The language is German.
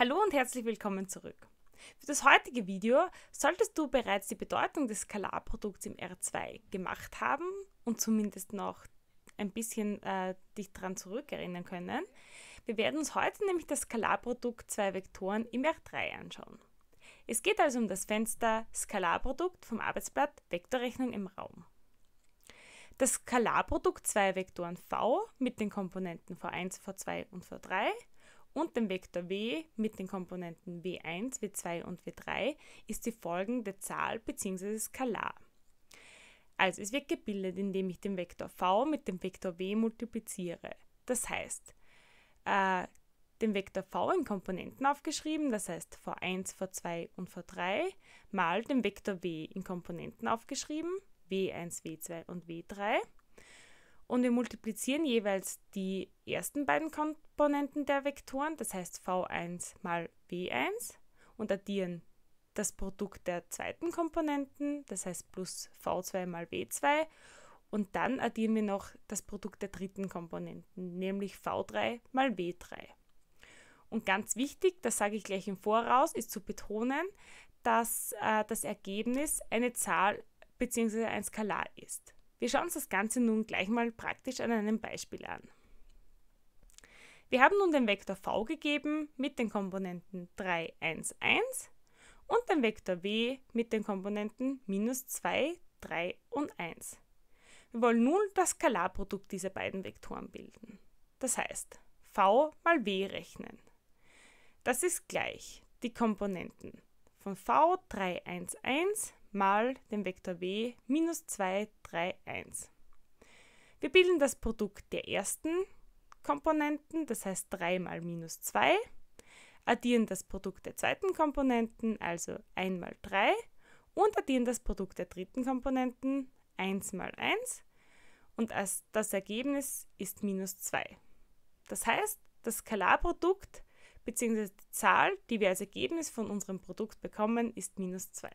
Hallo und herzlich willkommen zurück. Für das heutige Video solltest du bereits die Bedeutung des Skalarprodukts im R2 gemacht haben und zumindest noch ein bisschen äh, dich daran zurückerinnern können. Wir werden uns heute nämlich das Skalarprodukt zwei Vektoren im R3 anschauen. Es geht also um das Fenster Skalarprodukt vom Arbeitsblatt Vektorrechnung im Raum. Das Skalarprodukt zwei Vektoren v mit den Komponenten v1, v2 und v3 und dem Vektor w mit den Komponenten w1, w2 und w3 ist die folgende Zahl bzw. Skalar. Also es wird gebildet, indem ich den Vektor v mit dem Vektor w multipliziere. Das heißt, äh, den Vektor v in Komponenten aufgeschrieben, das heißt v1, v2 und v3, mal den Vektor w in Komponenten aufgeschrieben, w1, w2 und w3 und wir multiplizieren jeweils die ersten beiden Komponenten der Vektoren, das heißt v1 mal w1 und addieren das Produkt der zweiten Komponenten, das heißt plus v2 mal w2 und dann addieren wir noch das Produkt der dritten Komponenten, nämlich v3 mal w3. Und ganz wichtig, das sage ich gleich im Voraus, ist zu betonen, dass äh, das Ergebnis eine Zahl bzw. ein Skalar ist. Wir schauen uns das Ganze nun gleich mal praktisch an einem Beispiel an. Wir haben nun den Vektor v gegeben mit den Komponenten 3, 1, 1 und den Vektor w mit den Komponenten minus 2, 3 und 1. Wir wollen nun das Skalarprodukt dieser beiden Vektoren bilden. Das heißt, v mal w rechnen. Das ist gleich die Komponenten von v 3, 1, 1 mal den Vektor w minus 2, 3, 1. Wir bilden das Produkt der ersten Komponenten, das heißt 3 mal minus 2, addieren das Produkt der zweiten Komponenten, also 1 mal 3, und addieren das Produkt der dritten Komponenten, 1 mal 1, und das Ergebnis ist minus 2. Das heißt, das Skalarprodukt bzw. die Zahl, die wir als Ergebnis von unserem Produkt bekommen, ist minus 2.